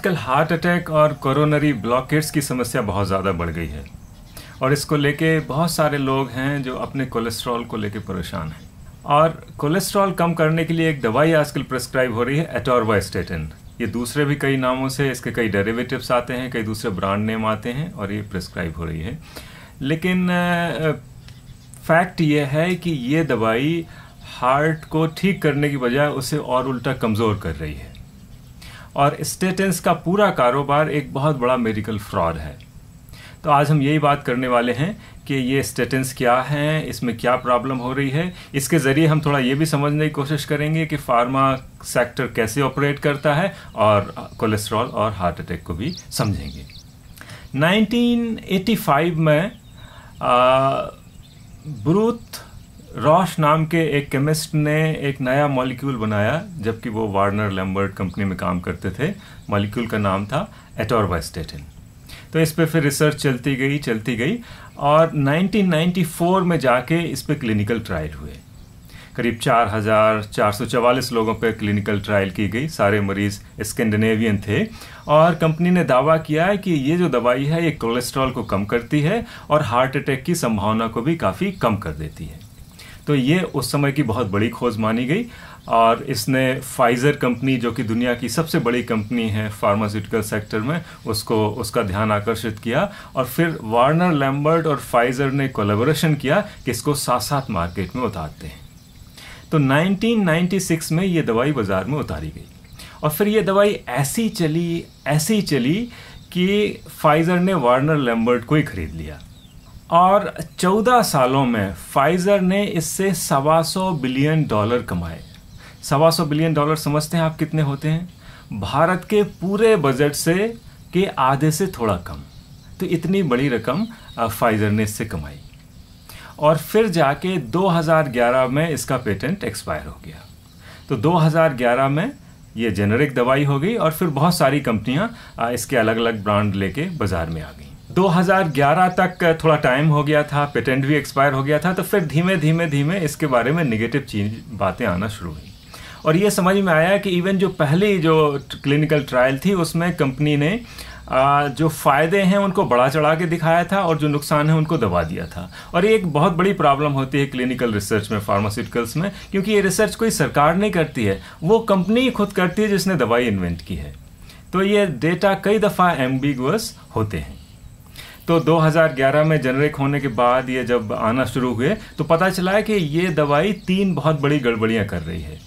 आजकल heart attack और coronary blockages की समस्या बहुत ज़्यादा बढ़ गई है और इसको लेके बहुत सारे लोग हैं जो अपने कोलेस्ट्रॉल को लेके परेशान हैं और कोलेस्ट्रॉल कम करने के लिए एक दवाई आजकल प्रिस्क्राइब हो रही है एटोरवास्टेटिन ये दूसरे भी कई नामों से इसके कई डेरिवेटिव्स आते हैं कई दूसरे ब्रांड नेम आते हैं और ये प्रेस्क्राइब हो रही है लेकिन फैक्ट ये है कि ये दवाई हार्ट को ठीक करने की बजाय उसे और उल्टा कमज़ोर कर रही है और स्टेटेंस का पूरा कारोबार एक बहुत बड़ा मेडिकल फ्रॉड है तो आज हम यही बात करने वाले हैं कि ये स्टेटेंस क्या हैं इसमें क्या प्रॉब्लम हो रही है इसके ज़रिए हम थोड़ा ये भी समझने की कोशिश करेंगे कि फार्मा सेक्टर कैसे ऑपरेट करता है और कोलेस्ट्रॉल और हार्ट अटैक को भी समझेंगे 1985 में ब्रूथ रॉश नाम के एक केमिस्ट ने एक नया मॉलिक्यूल बनाया जबकि वो वार्नर लैम्बर्ट कंपनी में काम करते थे मॉलिक्यूल का नाम था एटोरवास्टेटिन तो इस पर फिर रिसर्च चलती गई चलती गई और 1994 में जाके इस पर क्लिनिकल ट्रायल हुए करीब चार हज़ार चार सौ चवालीस लोगों पर क्लिनिकल ट्रायल की गई सारे मरीज़ स्कैंडिनेवियन थे और कंपनी ने दावा किया है कि ये जो दवाई है ये कोलेस्ट्रॉल को कम करती है और हार्ट अटैक की संभावना को भी काफ़ी कम कर देती है तो ये उस समय की बहुत बड़ी खोज मानी गई और इसने फाइज़र कंपनी जो कि दुनिया की सबसे बड़ी कंपनी है फार्मास्यूटिकल सेक्टर में उसको उसका ध्यान आकर्षित किया और फिर वार्नर लैम्बर्ट और फाइज़र ने कोलेबोरेशन किया कि इसको साथ साथ मार्केट में उतारते हैं तो 1996 में ये दवाई बाज़ार में उतारी गई और फिर ये दवाई ऐसी चली ऐसी चली कि फाइज़र ने वार्नर लैम्बर्ट को ही ख़रीद लिया और 14 सालों में फाइजर ने इससे सवा सौ बिलियन डॉलर कमाए सवा सौ बिलियन डॉलर समझते हैं आप कितने होते हैं भारत के पूरे बजट से के आधे से थोड़ा कम तो इतनी बड़ी रकम फाइजर ने इससे कमाई और फिर जाके 2011 में इसका पेटेंट एक्सपायर हो गया तो 2011 में ये जेनरिक दवाई हो गई और फिर बहुत सारी कंपनियां इसके अलग अलग ब्रांड लेके बाज़ार में आ गई 2011 तक थोड़ा टाइम हो गया था पेटेंट भी एक्सपायर हो गया था तो फिर धीमे धीमे धीमे इसके बारे में निगेटिव चीज बातें आना शुरू हुई और ये समझ में आया कि इवन जो पहली जो क्लिनिकल ट्रायल थी उसमें कंपनी ने जो फ़ायदे हैं उनको बढ़ा चढ़ा के दिखाया था और जो नुकसान है उनको दबा दिया था और ये एक बहुत बड़ी प्रॉब्लम होती है क्लिनिकल रिसर्च में फार्मास्यूटिकल्स में क्योंकि ये रिसर्च कोई सरकार नहीं करती है वो कंपनी ही खुद करती है जिसने दवाई इन्वेंट की है तो ये डेटा कई दफ़ा एम्बिगस होते हैं तो 2011 में जेनरिक होने के बाद ये जब आना शुरू हुए तो पता चला है कि ये दवाई तीन बहुत बड़ी गड़बड़ियाँ कर रही है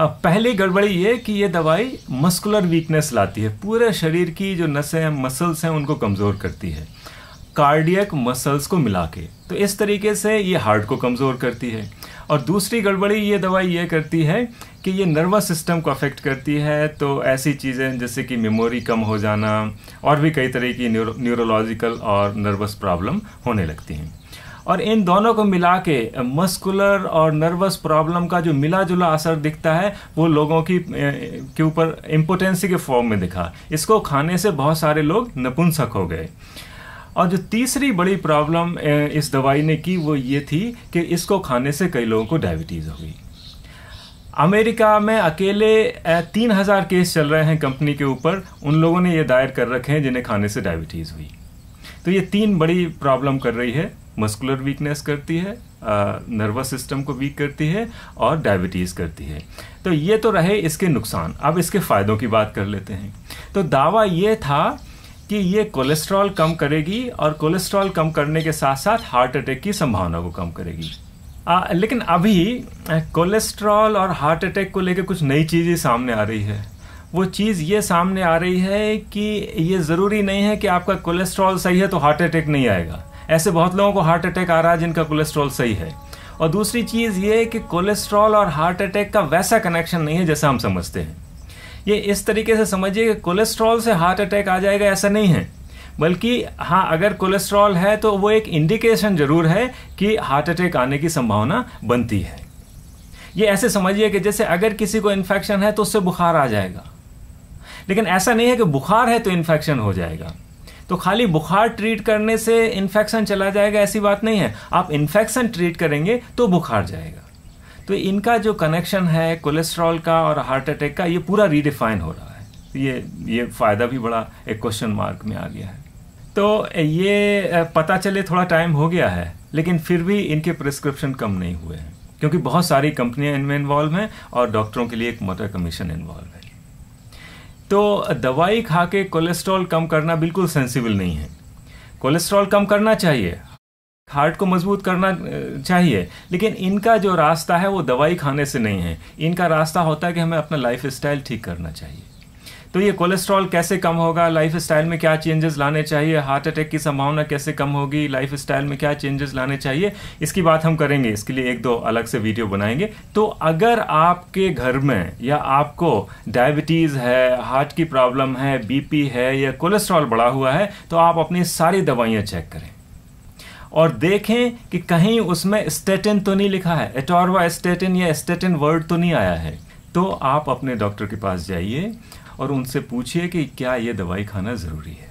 पहली गड़बड़ी ये कि ये दवाई मस्कुलर वीकनेस लाती है पूरे शरीर की जो नसें हैं मसल्स हैं उनको कमज़ोर करती है कार्डियक मसल्स को मिला के तो इस तरीके से ये हार्ट को कमज़ोर करती है और दूसरी गड़बड़ी ये दवाई ये करती है कि ये नर्वस सिस्टम को अफेक्ट करती है तो ऐसी चीज़ें जैसे कि मेमोरी कम हो जाना और भी कई तरह की न्यूरोलॉजिकल और नर्वस प्रॉब्लम होने लगती हैं और इन दोनों को मिला के मस्कुलर और नर्वस प्रॉब्लम का जो मिला जुला असर दिखता है वो लोगों की के ऊपर इम्पोटेंसी के फॉर्म में दिखा इसको खाने से बहुत सारे लोग नपुंसक हो गए और जो तीसरी बड़ी प्रॉब्लम इस दवाई ने की वो ये थी कि इसको खाने से कई लोगों को डायबिटीज़ हो गई अमेरिका में अकेले तीन हज़ार केस चल रहे हैं कंपनी के ऊपर उन लोगों ने ये दायर कर रखे हैं जिन्हें खाने से डायबिटीज़ हुई तो ये तीन बड़ी प्रॉब्लम कर रही है मस्कुलर वीकनेस करती है नर्वस सिस्टम को वीक करती है और डायबिटीज़ करती है तो ये तो रहे इसके नुकसान अब इसके फ़ायदों की बात कर लेते हैं तो दावा ये था कि ये कोलेस्ट्रॉल कम करेगी और कोलेस्ट्रॉल कम करने के साथ साथ हार्ट अटैक की संभावना को कम करेगी आ, लेकिन अभी कोलेस्ट्रॉल और हार्ट अटैक को लेकर कुछ नई चीज़ें सामने आ रही है वो चीज़ ये सामने आ रही है कि ये ज़रूरी नहीं है कि आपका कोलेस्ट्रॉल सही है तो हार्ट अटैक नहीं आएगा ऐसे बहुत लोगों को हार्ट अटैक आ रहा है जिनका कोलेस्ट्रॉल सही है और दूसरी चीज़ ये कि कोलेस्ट्रॉल और हार्ट अटैक का वैसा कनेक्शन नहीं है जैसा हम समझते हैं ये इस तरीके से समझिए कि कोलेस्ट्रॉल से हार्ट अटैक आ जाएगा ऐसा नहीं है बल्कि हाँ अगर कोलेस्ट्रॉल है तो वो एक इंडिकेशन जरूर है कि हार्ट अटैक आने की संभावना बनती है ये ऐसे समझिए कि जैसे अगर किसी को इन्फेक्शन है तो उससे बुखार आ जाएगा लेकिन ऐसा नहीं है कि बुखार है तो इन्फेक्शन हो जाएगा तो खाली बुखार ट्रीट करने से इन्फेक्शन चला जाएगा ऐसी बात नहीं है आप इन्फेक्शन ट्रीट करेंगे तो बुखार जाएगा तो इनका जो कनेक्शन है कोलेस्ट्रॉल का और हार्ट अटैक का ये पूरा रीडिफाइन हो रहा है ये ये फ़ायदा भी बड़ा एक क्वेश्चन मार्क में आ गया है तो ये पता चले थोड़ा टाइम हो गया है लेकिन फिर भी इनके प्रिस्क्रिप्शन कम नहीं हुए हैं क्योंकि बहुत सारी कंपनियां इनमें इन्वॉल्व हैं और डॉक्टरों के लिए एक मोटर कमीशन इन्वॉल्व है तो दवाई खा के कोलेस्ट्रॉल कम करना बिल्कुल सेंसिबल नहीं है कोलेस्ट्रॉल कम करना चाहिए हार्ट को मजबूत करना चाहिए लेकिन इनका जो रास्ता है वो दवाई खाने से नहीं है इनका रास्ता होता है कि हमें अपना लाइफ स्टाइल ठीक करना चाहिए तो ये कोलेस्ट्रॉल कैसे कम होगा लाइफ स्टाइल में क्या चेंजेस लाने चाहिए हार्ट अटैक की संभावना कैसे कम होगी लाइफ स्टाइल में क्या चेंजेस लाने चाहिए इसकी बात हम करेंगे इसके लिए एक दो अलग से वीडियो बनाएंगे तो अगर आपके घर में या आपको डायबिटीज़ है हार्ट की प्रॉब्लम है बीपी है या कोलेस्ट्रॉल बढ़ा हुआ है तो आप अपनी सारी दवाइयाँ चेक करें और देखें कि कहीं उसमें स्टेटिन तो नहीं लिखा है एटोरवा स्टेटिन या स्टेटिन वर्ड तो नहीं आया है तो आप अपने डॉक्टर के पास जाइए और उनसे पूछिए कि क्या ये दवाई खाना ज़रूरी है